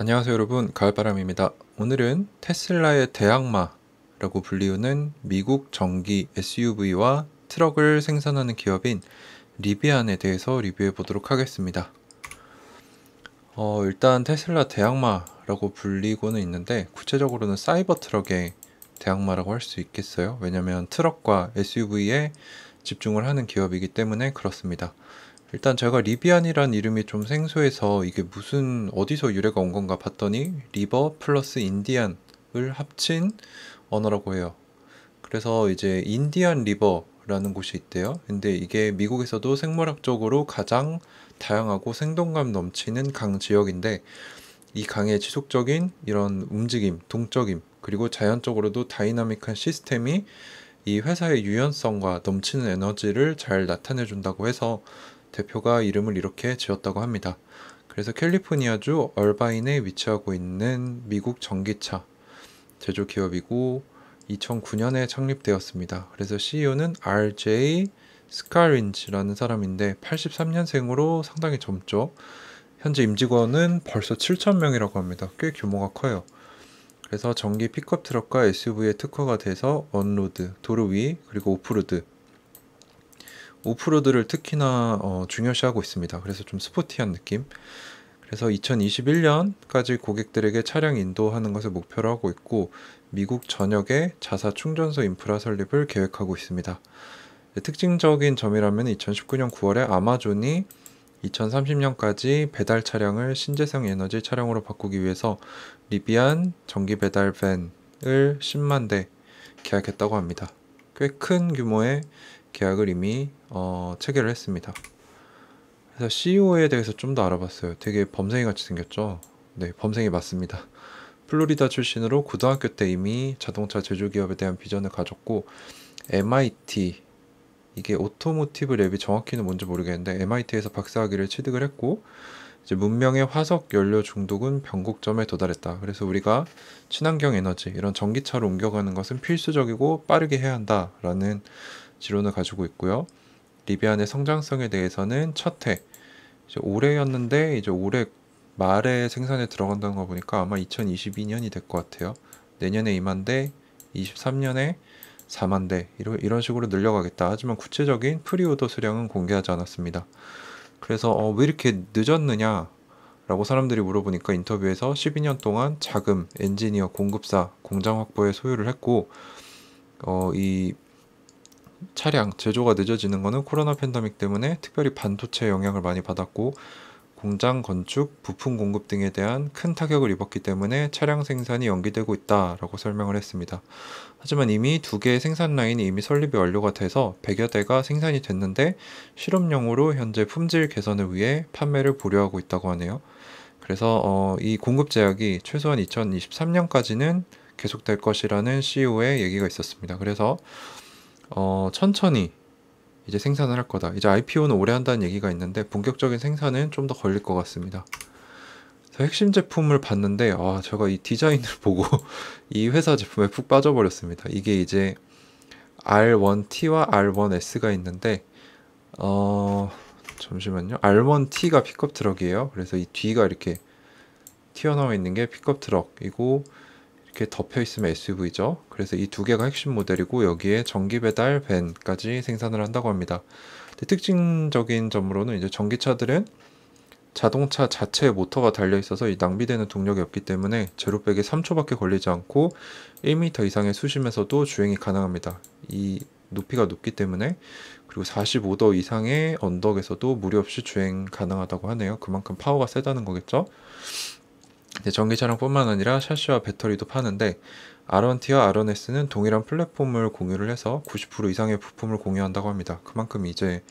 안녕하세요 여러분 가을바람입니다 오늘은 테슬라의 대항마라고 불리우는 미국 전기 SUV와 트럭을 생산하는 기업인 리비안에 대해서 리뷰해 보도록 하겠습니다 어, 일단 테슬라 대항마라고 불리고는 있는데 구체적으로는 사이버 트럭의 대항마라고 할 수 있겠어요 왜냐면 트럭과 SUV에 집중을 하는 기업이기 때문에 그렇습니다 일단 제가 리비안이란 이름이 좀 생소해서 이게 무슨 어디서 유래가 온 건가 봤더니 리버 플러스 인디안을 합친 언어라고 해요. 그래서 이제 인디안 리버라는 곳이 있대요. 근데 이게 미국에서도 생물학적으로 가장 다양하고 생동감 넘치는 강 지역인데 이 강의 지속적인 이런 움직임, 동적임, 그리고 자연적으로도 다이나믹한 시스템이 이 회사의 유연성과 넘치는 에너지를 잘 나타내 준다고 해서 대표가 이름을 이렇게 지었다고 합니다. 그래서 캘리포니아주 얼바인에 위치하고 있는 미국 전기차 제조 기업이고 2009년에 창립되었습니다. 그래서 CEO는 RJ 스카린지라는 사람인데 83년생으로 상당히 젊죠. 현재 임직원은 벌써 7,000명이라고 합니다. 꽤 규모가 커요. 그래서 전기 픽업 트럭과 SUV의 특허가 돼서 언로드, 도로 위, 그리고 오프로드 오프로드를 특히나 어, 중요시하고 있습니다. 그래서 좀 스포티한 느낌. 그래서 2021년까지 고객들에게 차량 인도하는 것을 목표로 하고 있고 미국 전역에 자사 충전소 인프라 설립을 계획하고 있습니다. 특징적인 점이라면 2019년 9월에 아마존이 2030년까지 배달 차량을 신재생 에너지 차량으로 바꾸기 위해서 리비안 전기 배달 밴을 10만 대 계약했다고 합니다. 꽤 큰 규모의 계약을 이미 어, 체결을 했습니다. 그래서 CEO에 대해서 좀 더 알아봤어요. 되게 범생이 같이 생겼죠. 네, 범생이 맞습니다. 플로리다 출신으로 고등학교 때 이미 자동차 제조기업에 대한 비전을 가졌고 MIT 이게 오토모티브 랩이 정확히는 뭔지 모르겠는데 MIT에서 박사학위를 취득을 했고 이제 문명의 화석 연료 중독은 변곡점에 도달했다. 그래서 우리가 친환경 에너지 이런 전기차로 옮겨가는 것은 필수적이고 빠르게 해야 한다라는 지론을 가지고 있고요. 리비안의 성장성에 대해서는 첫해 올해였는데 이제 올해 말에 생산에 들어간다는 거 보니까 아마 2022년이 될 것 같아요. 내년에 2만 대, 23년에 4만 대 이런 이런 식으로 늘려가겠다. 하지만 구체적인 프리오더 수량은 공개하지 않았습니다. 그래서 어, 왜 이렇게 늦었느냐? 라고 사람들이 물어보니까 인터뷰에서 12년 동안 자금, 엔지니어, 공급사, 공장 확보에 소유를 했고 어, 이 차량 제조가 늦어지는 것은 코로나 팬데믹 때문에 특별히 반도체 영향을 많이 받았고 공장 건축, 부품 공급 등에 대한 큰 타격을 입었기 때문에 차량 생산이 연기되고 있다라고 설명을 했습니다. 하지만 이미 두 개의 생산 라인이 이미 설립이 완료가 돼서 100여 대가 생산이 됐는데 실험용으로 현재 품질 개선을 위해 판매를 보류하고 있다고 하네요. 그래서 어, 이 공급 제약이 최소한 2023년까지는 계속될 것이라는 CEO의 얘기가 있었습니다. 그래서 어, 천천히 이제 생산을 할 거다. 이제 IPO는 오래 한다는 얘기가 있는데 본격적인 생산은 좀 더 걸릴 것 같습니다. 핵심 제품을 봤는데 아 제가 이 디자인을 보고 이 회사 제품에 푹 빠져버렸습니다. 이게 이제 R1T와 R1S가 있는데 어 잠시만요. R1T가 픽업 트럭이에요. 그래서 이 뒤가 이렇게 튀어나와 있는 게 픽업 트럭이고 이렇게 덮여 있으면 SUV죠. 그래서 이 두 개가 핵심 모델이고 여기에 전기 배달 밴까지 생산을 한다고 합니다. 특징적인 점으로는 이제 전기차들은 자동차 자체에 모터가 달려 있어서 이 낭비되는 동력이 없기 때문에 제로백에 3초밖에 걸리지 않고 1m 이상의 수심에서도 주행이 가능합니다. 이 높이가 높기 때문에 그리고 45도 이상의 언덕에서도 무리 없이 주행 가능하다고 하네요. 그만큼 파워가 세다는 거겠죠. 전기 차량뿐만 아니라 샤시와 배터리도 파는데 R1T와 R1S는 동일한 플랫폼을 공유를 해서 90% 이상의 부품을 공유한다고 합니다. 그만큼 이제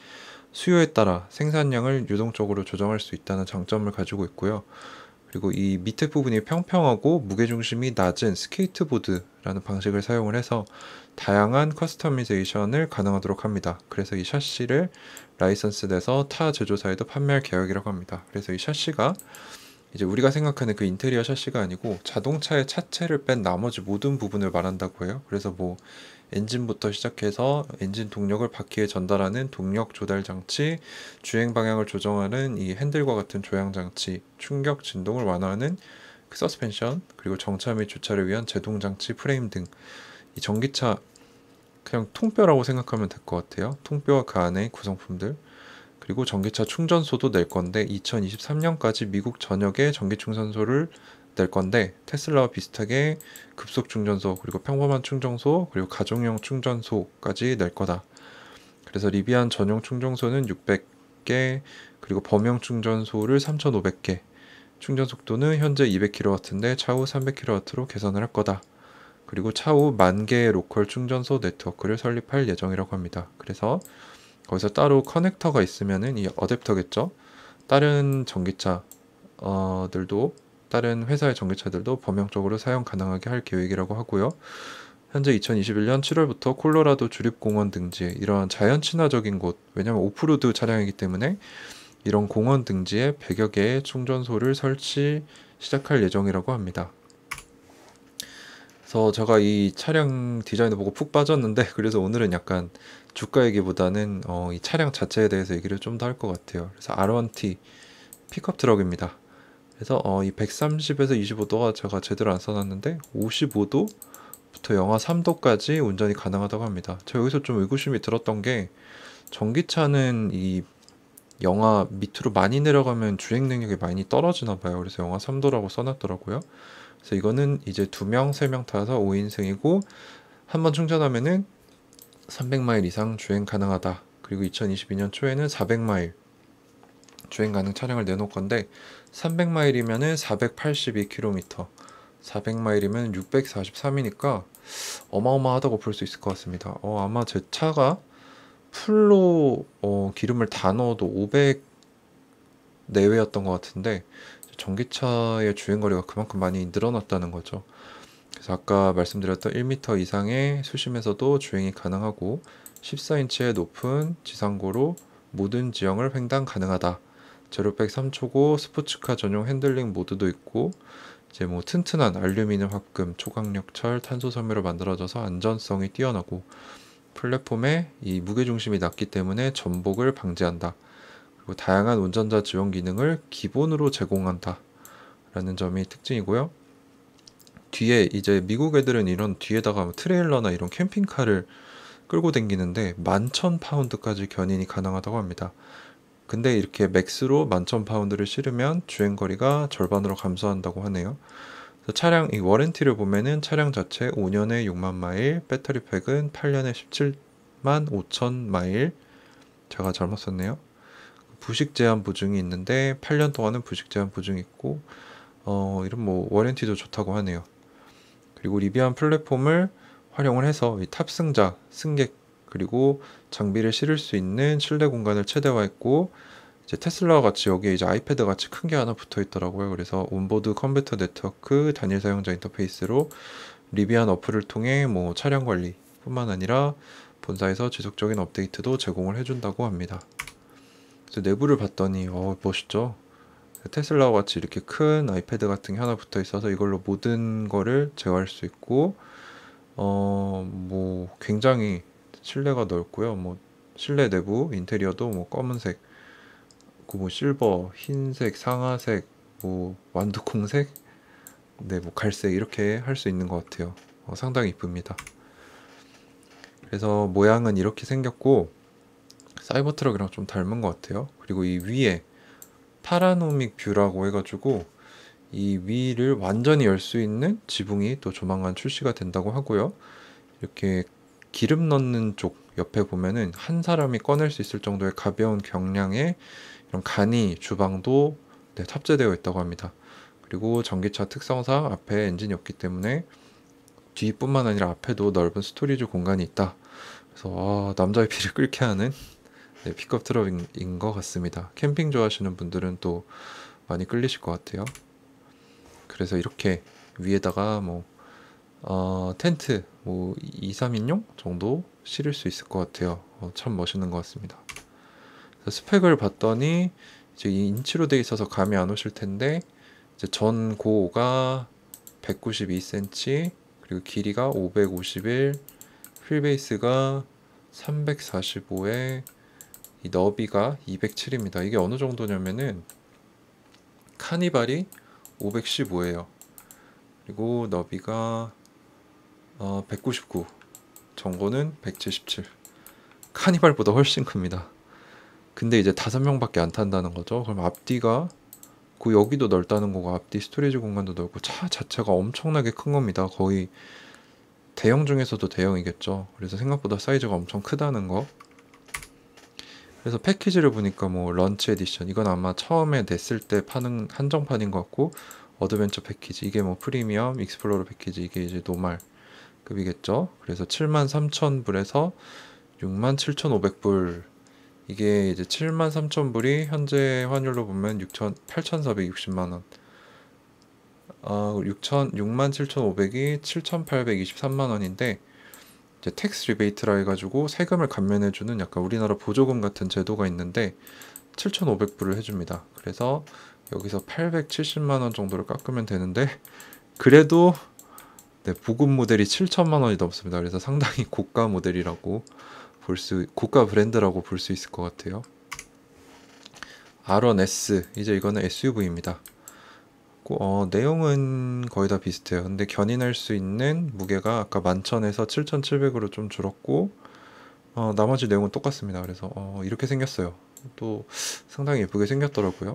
수요에 따라 생산량을 유동적으로 조정할 수 있다는 장점을 가지고 있고요. 그리고 이 밑에 부분이 평평하고 무게중심이 낮은 스케이트보드라는 방식을 사용을 해서 다양한 커스터미제이션을 가능하도록 합니다. 그래서 이 샤시를 라이선스 내서 타 제조사에도 판매할 계획이라고 합니다. 그래서 이 샤시가 이제 우리가 생각하는 그 인테리어 샤시가 아니고 자동차의 차체를 뺀 나머지 모든 부분을 말한다고 해요. 그래서 뭐 엔진부터 시작해서 엔진 동력을 바퀴에 전달하는 동력 조달 장치, 주행 방향을 조정하는 이 핸들과 같은 조향 장치, 충격 진동을 완화하는 그 서스펜션, 그리고 정차 및 주차를 위한 제동 장치, 프레임 등 이 전기차 그냥 통뼈라고 생각하면 될 것 같아요. 통뼈와 그 안에 구성품들. 그리고 전기차 충전소도 낼 건데 2023년까지 미국 전역에 전기 충전소를 낼 건데 테슬라와 비슷하게 급속 충전소 그리고 평범한 충전소 그리고 가정용 충전소까지 낼 거다. 그래서 리비안 전용 충전소는 600개 그리고 범용 충전소를 3,500개 충전 속도는 현재 200kW인데 차후 300kW로 개선을 할 거다. 그리고 차후 만 개의 로컬 충전소 네트워크를 설립할 예정이라고 합니다. 그래서 거기서 따로 커넥터가 있으면은 이 어댑터겠죠. 다른 전기차들도 다른 회사의 전기차들도 범용적으로 사용 가능하게 할 계획이라고 하고요. 현재 2021년 7월부터 콜로라도 주립공원 등지 이러한 자연 친화적인 곳, 왜냐하면 오프로드 차량이기 때문에 이런 공원 등지에 100여 개의 충전소를 설치 시작할 예정이라고 합니다. 그래서 제가 이 차량 디자인을 보고 푹 빠졌는데 그래서 오늘은 약간 주가 얘기보다는 어, 이 차량 자체에 대해서 얘기를 좀 더 할 것 같아요. 그래서 R1T 픽업 트럭입니다. 그래서 어, 이 130에서 25도가 제가 제대로 안 써놨는데 55도부터 영하 3도까지 운전이 가능하다고 합니다. 제가 여기서 좀 의구심이 들었던 게 전기차는 이 영하 밑으로 많이 내려가면 주행 능력이 많이 떨어지나 봐요. 그래서 영하 3도라고 써놨더라고요. 그래서 이거는 이제 두 명, 세 명 타서 5인승이고 한 번 충전하면은 300마일 이상 주행 가능하다. 그리고 2022년 초에는 400마일 주행 가능 차량을 내놓을 건데 300마일이면은 482km, 400마일이면 643이니까 어마어마하다고 볼 수 있을 것 같습니다. 어, 아마 제 차가 풀로 어, 기름을 다 넣어도 500 내외였던 것 같은데 전기차의 주행거리가 그만큼 많이 늘어났다는 거죠. 그래서 아까 말씀드렸던 1m 이상의 수심에서도 주행이 가능하고 14인치의 높은 지상고로 모든 지형을 횡단 가능하다. 제로백 3초고 스포츠카 전용 핸들링 모드도 있고 이제 뭐 튼튼한 알루미늄 합금 초강력 철 탄소 섬유로 만들어져서 안전성이 뛰어나고 플랫폼에 이 무게 중심이 낮기 때문에 전복을 방지한다. 그리고 다양한 운전자 지원 기능을 기본으로 제공한다라는 점이 특징이고요. 뒤에 이제 미국 애들은 이런 뒤에다가 뭐 트레일러나 이런 캠핑카를 끌고 댕기는데 만 천 파운드까지 견인이 가능하다고 합니다. 근데 이렇게 맥스로 만 천 파운드를 실으면 주행 거리가 절반으로 감소한다고 하네요. 차량 이 워렌티를 보면은 차량 자체 5년에 6만 마일, 배터리 팩은 8년에 17만 5천 마일. 제가 잘못 썼네요. 부식 제한 보증이 있는데 8년 동안은 부식 제한 보증이 있고 어, 이런 뭐 워렌티도 좋다고 하네요. 그리고 리비안 플랫폼을 활용을 해서 탑승자, 승객 그리고 장비를 실을 수 있는 실내 공간을 최대화했고 이제 테슬라와 같이 여기에 이제 아이패드 같이 큰 게 하나 붙어 있더라고요. 그래서 온보드 컴퓨터 네트워크 단일 사용자 인터페이스로 리비안 어플을 통해 뭐 차량 관리뿐만 아니라 본사에서 지속적인 업데이트도 제공을 해준다고 합니다. 내부를 봤더니 어 멋있죠. 테슬라와 같이 이렇게 큰 아이패드 같은 게 하나 붙어 있어서 이걸로 모든 거를 제어할 수 있고 어 뭐 굉장히 실내가 넓고요. 뭐 실내 내부 인테리어도 뭐 검은색, 그뭐 실버, 흰색, 상아색, 뭐 완두콩색, 네뭐 갈색 이렇게 할 수 있는 것 같아요. 어, 상당히 이쁩니다. 그래서 모양은 이렇게 생겼고 사이버 트럭이랑 좀 닮은 것 같아요. 그리고 이 위에 파라노믹 뷰라고 해가지고 이 위를 완전히 열 수 있는 지붕이 또 조만간 출시가 된다고 하고요. 이렇게 기름 넣는 쪽 옆에 보면은 한 사람이 꺼낼 수 있을 정도의 가벼운 경량의 이런 간이 주방도 네, 탑재되어 있다고 합니다. 그리고 전기차 특성상 앞에 엔진이 없기 때문에 뒤뿐만 아니라 앞에도 넓은 스토리지 공간이 있다. 그래서 아, 남자의 피를 끓게 하는 네, 픽업 트럭인 것 같습니다. 캠핑 좋아하시는 분들은 또 많이 끌리실 것 같아요. 그래서 이렇게 위에다가 뭐 어, 텐트 뭐 2, 3인용 정도 실을 수 있을 것 같아요. 어, 참 멋있는 것 같습니다. 스펙을 봤더니 이제 인치로 되어 있어서 감이 안 오실 텐데 이제 전 고가 192cm 그리고 길이가 551 휠베이스가 345에 이 너비가 207입니다. 이게 어느 정도냐면은 카니발이 515예요. 그리고 너비가 어, 199, 정고는 177. 카니발보다 훨씬 큽니다. 근데 이제 다섯 명밖에 안 탄다는 거죠. 그럼 앞뒤가 그 여기도 넓다는 거고 앞뒤 스토리지 공간도 넓고 차 자체가 엄청나게 큰 겁니다. 거의 대형 중에서도 대형이겠죠. 그래서 생각보다 사이즈가 엄청 크다는 거. 그래서 패키지를 보니까 뭐 런치 에디션 이건 아마 처음에 냈을 때 파는 한정판인 것 같고 어드벤처 패키지 이게 뭐 프리미엄 익스플로러 패키지 이게 이제 노말급이겠죠 그래서 73,000불에서 67,500불 이게 이제 73,000불이 현재 환율로 보면 6 8,460만 원 어, 67,500이 7,823만 원인데 이제 텍스 리베이트라 해가지고 세금을 감면해주는 약간 우리나라 보조금 같은 제도가 있는데 7,500불을 해줍니다. 그래서 여기서 870만 원 정도를 깎으면 되는데 그래도 네, 보급 모델이 7천만 원이 넘습니다. 그래서 상당히 고가 모델이라고 볼수 고가 브랜드라고 볼 수 있을 것 같아요. R1S 이제 이거는 SUV입니다. 있고 어, 내용은 거의 다 비슷해요. 근데 견인할 수 있는 무게가 아까 만천에서 7,700으로 좀 줄었고 어, 나머지 내용은 똑같습니다. 그래서 어, 이렇게 생겼어요. 또 상당히 예쁘게 생겼더라고요.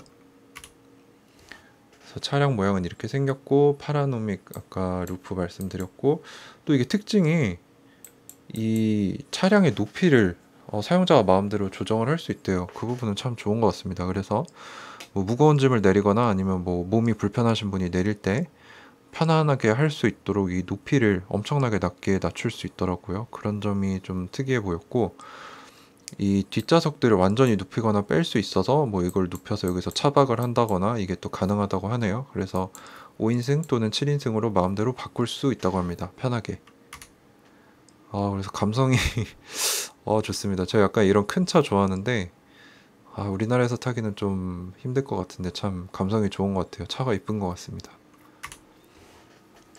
그래서 차량 모양은 이렇게 생겼고 파라노믹 아까 루프 말씀드렸고 또 이게 특징이 이 차량의 높이를 어, 사용자가 마음대로 조정을 할 수 있대요. 그 부분은 참 좋은 것 같습니다. 그래서 뭐 무거운 짐을 내리거나 아니면 뭐 몸이 불편하신 분이 내릴 때 편안하게 할 수 있도록 이 높이를 엄청나게 낮게 낮출 수 있더라고요. 그런 점이 좀 특이해 보였고 이 뒷좌석들을 완전히 눕히거나 뺄 수 있어서 뭐 이걸 눕혀서 여기서 차박을 한다거나 이게 또 가능하다고 하네요. 그래서 5인승 또는 7인승으로 마음대로 바꿀 수 있다고 합니다. 편하게. 아 그래서 감성이 어, 좋습니다. 제가 약간 이런 큰 차 좋아하는데, 아, 우리나라에서 타기는 좀 힘들 것 같은데, 참 감성이 좋은 것 같아요. 차가 이쁜 것 같습니다.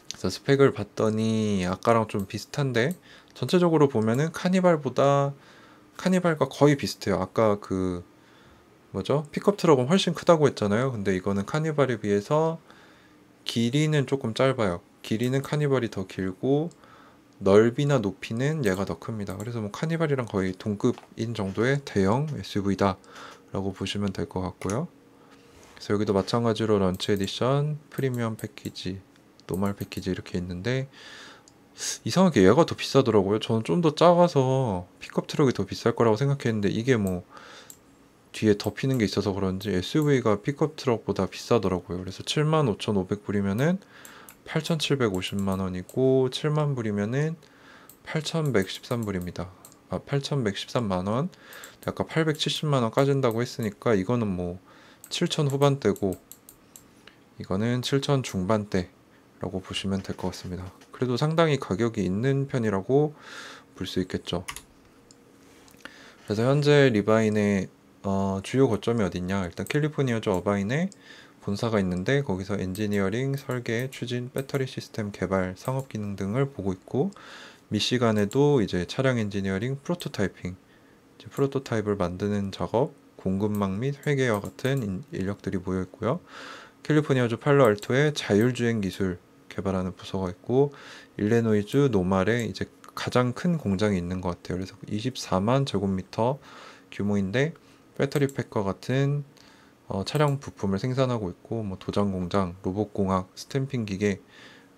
그래서 스펙을 봤더니, 아까랑 좀 비슷한데, 전체적으로 보면은 카니발보다, 카니발과 거의 비슷해요. 아까 그, 뭐죠? 픽업 트럭은 훨씬 크다고 했잖아요. 근데 이거는 카니발에 비해서 길이는 조금 짧아요. 길이는 카니발이 더 길고, 넓이나 높이는 얘가 더 큽니다. 그래서 뭐 카니발이랑 거의 동급인 정도의 대형 SUV다 라고 보시면 될 것 같고요. 그래서 여기도 마찬가지로 런치 에디션, 프리미엄 패키지, 노멀 패키지 이렇게 있는데 이상하게 얘가 더 비싸더라고요. 저는 좀 더 작아서 픽업 트럭이 더 비쌀 거라고 생각했는데 이게 뭐 뒤에 덮이는 게 있어서 그런지 SUV가 픽업 트럭보다 비싸더라고요. 그래서 75,500불이면은 8,750만 원이고 7만 불이면은 8,113불입니다. 아, 8,113만 원. 아까 870만 원 까진다고 했으니까 이거는 뭐7,000 후반대고 이거는 7,000 중반대라고 보시면 될 것 같습니다. 그래도 상당히 가격이 있는 편이라고 볼 수 있겠죠. 그래서 현재 리바인의 어, 주요 거점이 어딨냐? 일단 캘리포니아주 어바인의 본사가 있는데 거기서 엔지니어링, 설계, 추진, 배터리 시스템 개발, 상업 기능 등을 보고 있고 미시간에도 이제 차량 엔지니어링, 프로토타이핑, 프로토타입을 만드는 작업, 공급망 및 회계와 같은 인력들이 모여 있고요. 캘리포니아주 팔로알토에 자율주행 기술 개발하는 부서가 있고 일레노이주 노말에 이제 가장 큰 공장이 있는 것 같아요. 그래서 24만 제곱미터 규모인데 배터리 팩과 같은 어, 차량 부품을 생산하고 있고 뭐 도장 공장, 로봇 공학, 스탬핑 기계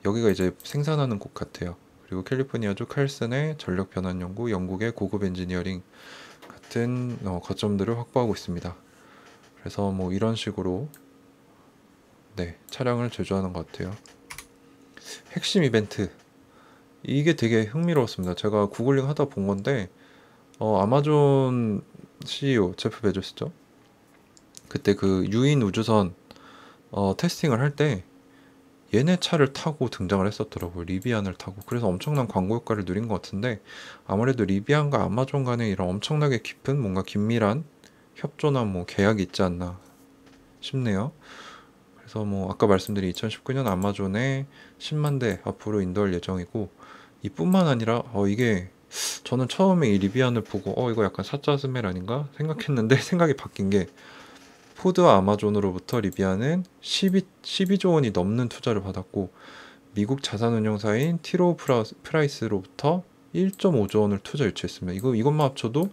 여기가 이제 생산하는 곳 같아요. 그리고 캘리포니아주 칼슨의 전력 변환 연구, 영국의 고급 엔지니어링 같은 어, 거점들을 확보하고 있습니다. 그래서 뭐 이런 식으로 네, 차량을 제조하는 것 같아요. 핵심 이벤트 이게 되게 흥미로웠습니다. 제가 구글링 하다 본 건데 어, 아마존 CEO 제프 베조스죠. 그때 그 유인 우주선 어, 테스팅을 할 때 얘네 차를 타고 등장을 했었더라고요. 리비안을 타고. 그래서 엄청난 광고 효과를 누린 것 같은데 아무래도 리비안과 아마존 간에 이런 엄청나게 깊은 뭔가 긴밀한 협조나 뭐 계약이 있지 않나 싶네요. 그래서 뭐 아까 말씀드린 2019년 아마존에 10만 대 앞으로 인도할 예정이고 이뿐만 아니라 어 이게 저는 처음에 이 리비안을 보고 어 이거 약간 사자스멜 아닌가 생각했는데 생각이 바뀐 게 포드와 아마존으로부터 리비아는 12, 12조 원이 넘는 투자를 받았고 미국 자산운용사인 티로 프라이스로부터 1.5조 원을 투자 유치했습니다. 이거 이것만 합쳐도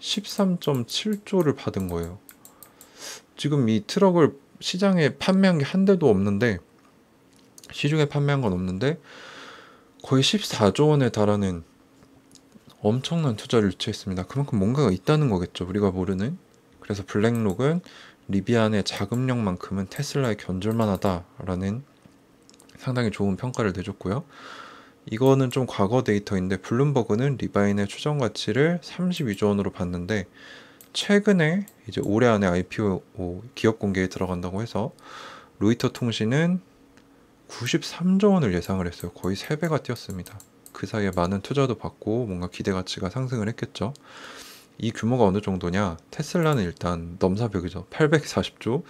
13.7조를 받은 거예요. 지금 이 트럭을 시장에 판매한 게 한 대도 없는데 시중에 판매한 건 없는데 거의 14조 원에 달하는 엄청난 투자를 유치했습니다. 그만큼 뭔가가 있다는 거겠죠. 우리가 모르는. 그래서 블랙록은 리비안의 자금력만큼은 테슬라에 견줄만 하다라는 상당히 좋은 평가를 내줬고요. 이거는 좀 과거 데이터인데 블룸버그는 리바인의 추정 가치를 32조 원으로 봤는데 최근에 이제 올해 안에 IPO 기업 공개에 들어간다고 해서 로이터 통신은 93조 원을 예상을 했어요. 거의 3배가 뛰었습니다. 그 사이에 많은 투자도 받고 뭔가 기대 가치가 상승을 했겠죠. 이 규모가 어느 정도냐? 테슬라는 일단 넘사벽이죠. 840조.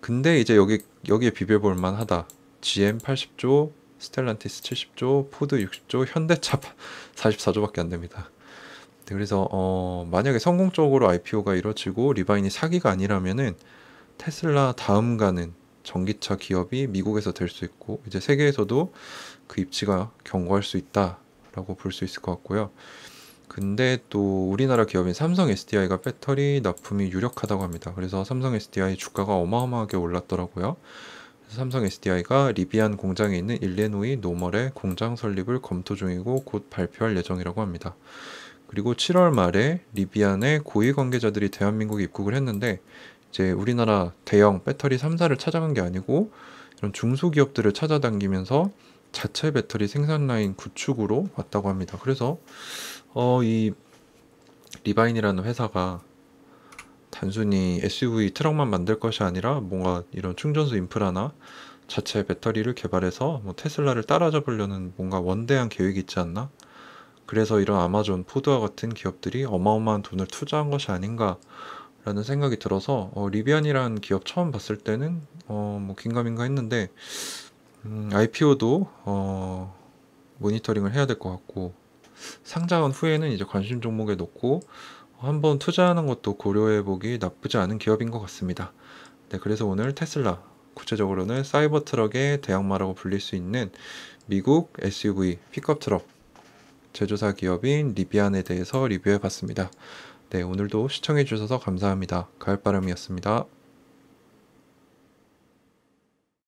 근데 이제 여기 여기에 비벼볼 만하다. GM 80조, 스텔란티스 70조, 포드 60조, 현대차 44조밖에 안 됩니다. 네, 그래서 어, 만약에 성공적으로 IPO가 이뤄지고 리바인이 사기가 아니라면은 테슬라 다음 가는 전기차 기업이 미국에서 될 수 있고 이제 세계에서도 그 입지가 견고할수 있다라고 볼 수 있을 것 같고요. 근데 또 우리나라 기업인 삼성 SDI가 배터리 납품이 유력하다고 합니다. 그래서 삼성 SDI 주가가 어마어마하게 올랐더라고요. 삼성 SDI가 리비안 공장에 있는 일레노이 노멀의 공장 설립을 검토 중이고 곧 발표할 예정이라고 합니다. 그리고 7월 말에 리비안의 고위 관계자들이 대한민국에 입국을 했는데 이제 우리나라 대형 배터리 3사를 찾아간 게 아니고 이런 중소기업들을 찾아당기면서 자체 배터리 생산 라인 구축으로 왔다고 합니다. 그래서 어, 이 리바인이라는 회사가 단순히 SUV 트럭만 만들 것이 아니라 뭔가 이런 충전소 인프라나 자체 배터리를 개발해서 뭐 테슬라를 따라잡으려는 뭔가 원대한 계획이 있지 않나? 그래서 이런 아마존, 포드와 같은 기업들이 어마어마한 돈을 투자한 것이 아닌가라는 생각이 들어서 어, 리비안이라는 기업 처음 봤을 때는 어, 뭐 긴가민가 했는데 음, IPO도 어, 모니터링을 해야 될 것 같고 상장한 후에는 이제 관심 종목에 놓고 한번 투자하는 것도 고려해보기 나쁘지 않은 기업인 것 같습니다. 네, 그래서 오늘 테슬라, 구체적으로는 사이버 트럭의 대형마라고 불릴 수 있는 미국 SUV 픽업 트럭 제조사 기업인 리비안에 대해서 리뷰해 봤습니다. 네, 오늘도 시청해 주셔서 감사합니다. 가을바람이었습니다.